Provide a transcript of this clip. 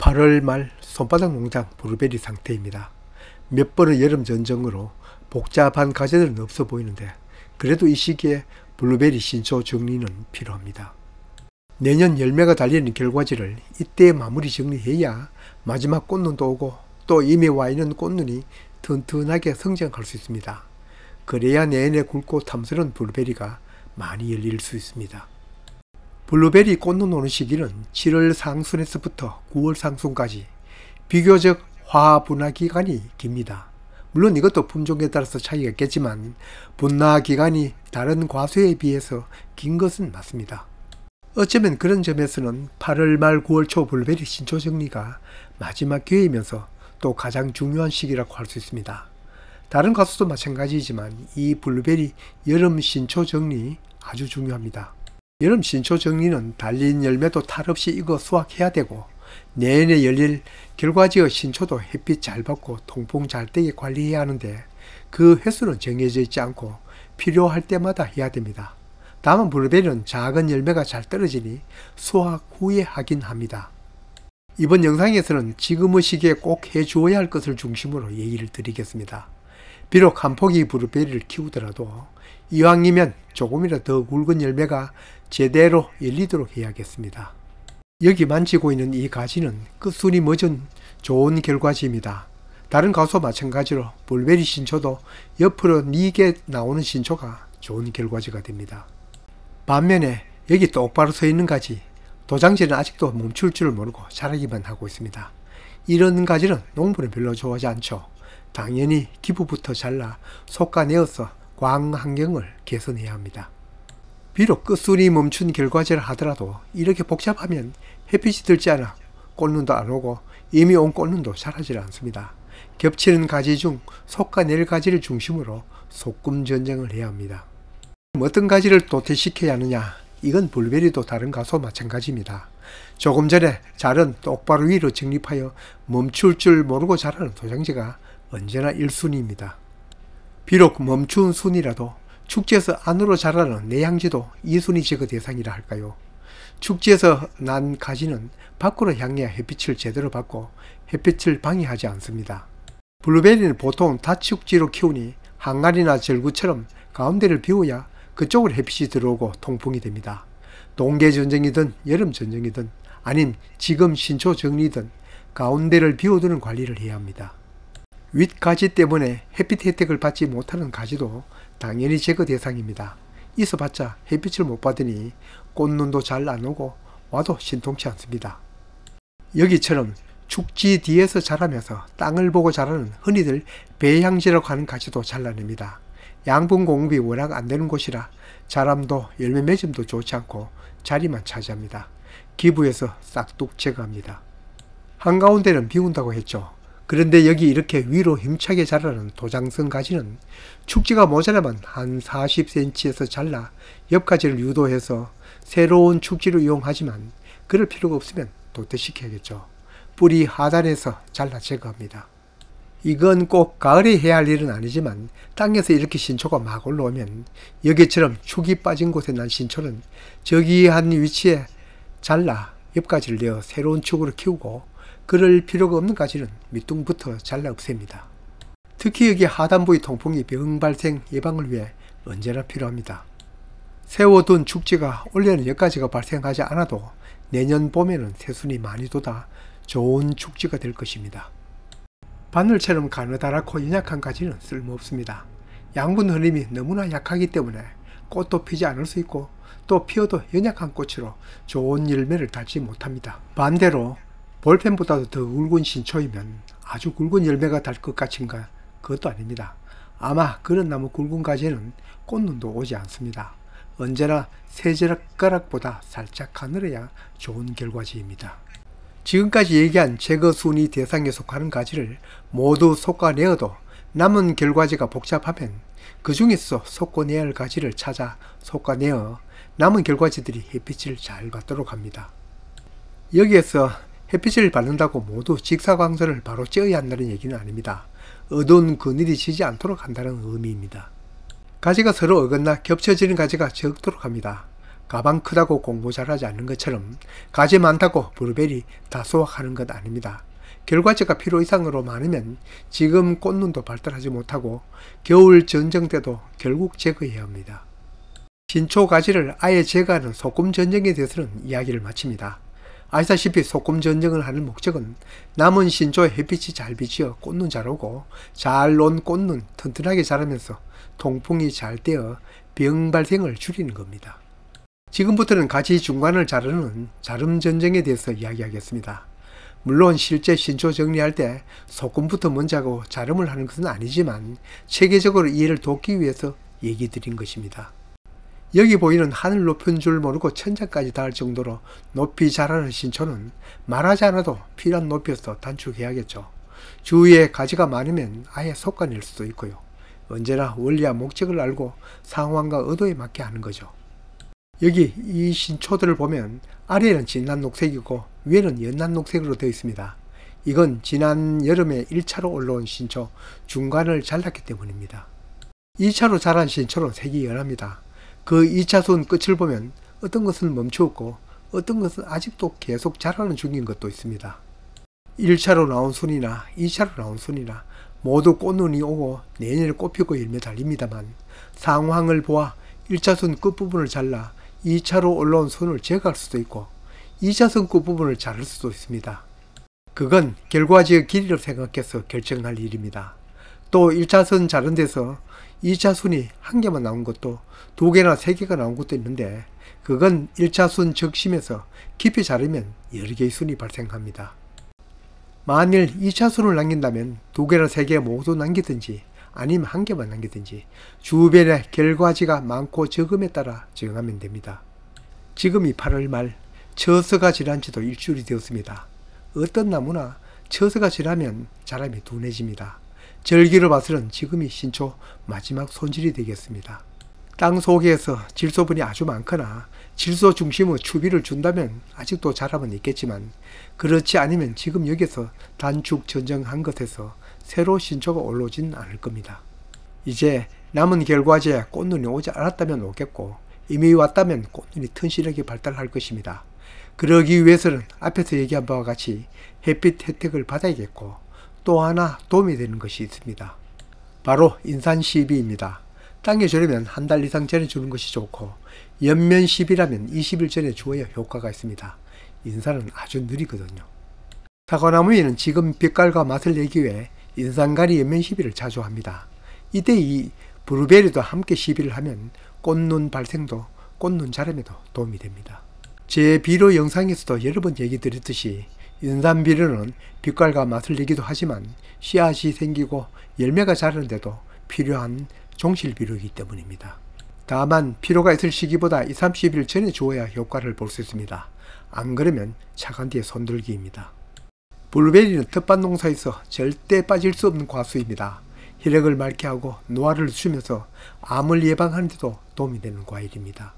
8월 말 손바닥 농장 브루베리 상태입니다. 몇 번의 여름 전쟁으로 복잡한 과제들은 없어 보이는데 그래도 이 시기에 블루베리 신초 정리는 필요합니다. 내년 열매가 달리는 결과지를 이때 마무리 정리해야 마지막 꽃눈도 오고 또 이미 와 있는 꽃눈이 튼튼하게 성장할 수 있습니다. 그래야 내년에 굵고 탐스러운 블루베리가 많이 열릴 수 있습니다. 블루베리 꽃눈 오는 시기는 7월 상순에서부터 9월 상순까지 비교적 화분화 기간이 깁니다. 물론 이것도 품종에 따라서 차이가 있겠지만 분화 기간이 다른 과수에 비해서 긴 것은 맞습니다. 어쩌면 그런 점에서는 8월 말 9월 초 블루베리 신초 정리가 마지막 기회이면서 또 가장 중요한 시기라고 할 수 있습니다. 다른 과수도 마찬가지이지만 이 블루베리 여름 신초 정리 아주 중요합니다. 여름 신초 정리는 달린 열매도 탈 없이 이거 수확해야 되고 내년에 열릴 결과지의 신초도 햇빛 잘 받고 통풍 잘 되게 관리해야 하는데 그 횟수는 정해져 있지 않고 필요할 때마다 해야 됩니다. 다만 블루베리는 작은 열매가 잘 떨어지니 수확 후에 하긴 합니다. 이번 영상에서는 지금의 시기에 꼭 해주어야 할 것을 중심으로 얘기를 드리겠습니다. 비록 한 폭이 블루베리를 키우더라도 이왕이면 조금이라도 더 굵은 열매가 제대로 열리도록 해야겠습니다. 여기 만지고 있는 이 가지는 끝순이 멎은 좋은 결과지입니다. 다른 가수와 마찬가지로 볼베리 신초도 옆으로 니게 네 나오는 신초가 좋은 결과지가 됩니다. 반면에 여기 똑바로 서 있는 가지, 도장지는 아직도 멈출 줄 모르고 자라기만 하고 있습니다. 이런 가지는 농부는 별로 좋아하지 않죠. 당연히 기부부터 잘라 속가내어서 광환경을 개선해야 합니다. 비록 끝순이 멈춘 결과제를 하더라도 이렇게 복잡하면 햇빛이 들지 않아 꽃눈도 안 오고 이미 온 꽃눈도 자라질 않습니다. 겹치는 가지 중 속과 내낼 가지를 중심으로 소금 전쟁을 해야 합니다. 어떤 가지를 도태시켜야 하느냐 이건 불베리도 다른 가소 마찬가지입니다. 조금 전에 자른 똑바로 위로 직립하여 멈출 줄 모르고 자라는 도장지가 언제나 1순위입니다. 비록 멈춘 순이라도 축지에서 안으로 자라는 내향지도 이순이 제거 대상이라 할까요? 축지에서 난 가지는 밖으로 향해야 햇빛을 제대로 받고 햇빛을 방해하지 않습니다. 블루베리는 보통 다축지로 키우니 항아리나 절구처럼 가운데를 비워야 그쪽으로 햇빛이 들어오고 통풍이 됩니다. 동계전쟁이든 여름전쟁이든 아님 지금 신초정리든 가운데를 비워두는 관리를 해야 합니다. 윗가지 때문에 햇빛 혜택을 받지 못하는 가지도 당연히 제거 대상입니다. 있어봤자 햇빛을 못 받으니 꽃눈도 잘 안 오고 와도 신통치 않습니다. 여기처럼 축지 뒤에서 자라면서 땅을 보고 자라는 흔히들 배향지라고 하는 가지도 잘라냅니다. 양분 공급이 워낙 안 되는 곳이라 자람도 열매 맺음도 좋지 않고 자리만 차지합니다. 기부에서 싹둑 제거합니다. 한가운데는 비운다고 했죠. 그런데 여기 이렇게 위로 힘차게 자라는 도장성 가지는 축지가 모자라면 한 40cm에서 잘라 옆가지를 유도해서 새로운 축지를 이용하지만 그럴 필요가 없으면 도태시켜야겠죠. 뿌리 하단에서 잘라 제거합니다. 이건 꼭 가을에 해야 할 일은 아니지만 땅에서 이렇게 신초가 막 올라오면 여기처럼 축이 빠진 곳에 난 신초는 저기한 위치에 잘라 옆가지를 내어 새로운 축으로 키우고 그럴 필요가 없는 가지는 밑둥부터 잘라 없앱니다. 특히 여기 하단부의 통풍이 병 발생 예방을 위해 언제나 필요합니다. 세워둔 축지가 올해는 여기까지가 발생하지 않아도 내년 봄에는 새순이 많이 돋아 좋은 축지가 될 것입니다. 바늘처럼 가느다랗고 연약한 가지는 쓸모없습니다. 양분 흐름이 너무나 약하기 때문에 꽃도 피지 않을 수 있고 또 피어도 연약한 꽃으로 좋은 열매를 달지 못합니다. 반대로 볼펜보다도 더 굵은 신초이면 아주 굵은 열매가 달 것 같은가 그것도 아닙니다. 아마 그런 나무 굵은 가지는 에 꽃눈도 오지 않습니다. 언제나 세제 젓가락보다 살짝 가늘어야 좋은 결과지입니다. 지금까지 얘기한 제거 순위 대상에 속하는 가지를 모두 속아내어도 남은 결과지가 복잡하면 그 중에서 속고내야할 가지를 찾아 속아내어 남은 결과지들이 햇빛을 잘 받도록 합니다. 여기에서 햇빛을 받는다고 모두 직사광선을 바로 쬐어야 한다는 얘기는 아닙니다. 어두운 그늘이 지지 않도록 한다는 의미입니다. 가지가 서로 어긋나 겹쳐지는 가지가 적도록 합니다. 가방 크다고 공부 잘하지 않는 것처럼 가지 많다고 브루베리 다소화하는것 아닙니다. 결과치가 필요 이상으로 많으면 지금 꽃눈도 발달하지 못하고 겨울 전쟁 때도 결국 제거해야 합니다. 신초 가지를 아예 제거하는 소금 전쟁에 대해서는 이야기를 마칩니다. 아시다시피 소금 전쟁을 하는 목적은 남은 신조에 햇빛이 잘 비치어 꽃눈 잘 오고 잘논 꽃눈 튼튼하게 자라면서 통풍이 잘 되어 병 발생을 줄이는 겁니다. 지금부터는 같이 중간을 자르는 자름 전쟁에 대해서 이야기하겠습니다. 물론 실제 신조 정리할 때 소금부터 먼저 하고 자름을 하는 것은 아니지만 체계적으로 이해를 돕기 위해서 얘기 드린 것입니다. 여기 보이는 하늘 높은 줄 모르고 천장까지 닿을 정도로 높이 자라는 신초는 말하지 않아도 필요한 높이에서 단축해야겠죠. 주위에 가지가 많으면 아예 속간낼 수도 있고요. 언제나 원리와 목적을 알고 상황과 의도에 맞게 하는 거죠. 여기 이 신초들을 보면 아래는 진한 녹색이고 위에는 연한 녹색으로 되어 있습니다. 이건 지난 여름에 1차로 올라온 신초 중간을 잘랐기 때문입니다. 2차로 자란 신초는 색이 연합니다. 그 2차선 끝을 보면 어떤 것은 멈추었고 어떤 것은 아직도 계속 자라는 중인 것도 있습니다. 1차로 나온 순이나 2차로 나온 순이나 모두 꽃눈이 오고 내년에 꽃피고 열매 달립니다만 상황을 보아 1차선 끝부분을 잘라 2차로 올라온 손을 제거할 수도 있고 2차선 끝부분을 자를 수도 있습니다. 그건 결과지의 길이를 생각해서 결정할 일입니다. 또 1차선 자른 데서 2차 순이 한 개만 나온 것도 두 개나 세 개가 나온 것도 있는데 그건 1차 순 적심에서 깊이 자르면 여러 개의 순이 발생합니다. 만일 2차 순을 남긴다면 두 개나 세 개 모두 남기든지 아니면 한 개만 남기든지 주변의 결과지가 많고 적음에 따라 정하면 됩니다. 지금이 8월 말 처서가 지난 지도 일주일이 되었습니다. 어떤 나무나 처서가 지나면 자람이 둔해집니다. 절기를 봐서는 지금이 신초 마지막 손질이 되겠습니다. 땅 속에서 질소분이 아주 많거나 질소 중심의 추비를 준다면 아직도 자람은 있겠지만 그렇지 않으면 지금 여기서 단축 전쟁한 것에서 새로 신초가 올라오진 않을 겁니다. 이제 남은 결과제 꽃눈이 오지 않았다면 오겠고 이미 왔다면 꽃눈이 튼실하게 발달할 것입니다. 그러기 위해서는 앞에서 얘기한 바와 같이 햇빛 혜택을 받아야겠고 또 하나 도움이 되는 것이 있습니다. 바로 인산 시비입니다. 땅에 절이면 한 달 이상 전에 주는 것이 좋고 연면 시비라면 20일 전에 주어야 효과가 있습니다. 인산은 아주 느리거든요. 사과나무 에는 지금 빛깔과 맛을 내기 위해 인산가리 연면 시비를 자주 합니다. 이때 이 브루베리도 함께 시비를 하면 꽃눈 발생도 꽃눈 자름에도 도움이 됩니다. 제 비료 영상에서도 여러 번 얘기 드렸듯이 연산비료는 빛깔과 맛을 내기도 하지만 씨앗이 생기고 열매가 자르는데도 필요한 종실비료이기 때문입니다. 다만 필요가 있을 시기보다 20, 30일 전에 주어야 효과를 볼 수 있습니다. 안 그러면 차간 뒤에 손들기입니다. 블루베리는 텃밭 농사에서 절대 빠질 수 없는 과수입니다. 혈액을 맑게 하고 노화를 주면서 암을 예방하는 데도 도움이 되는 과일입니다.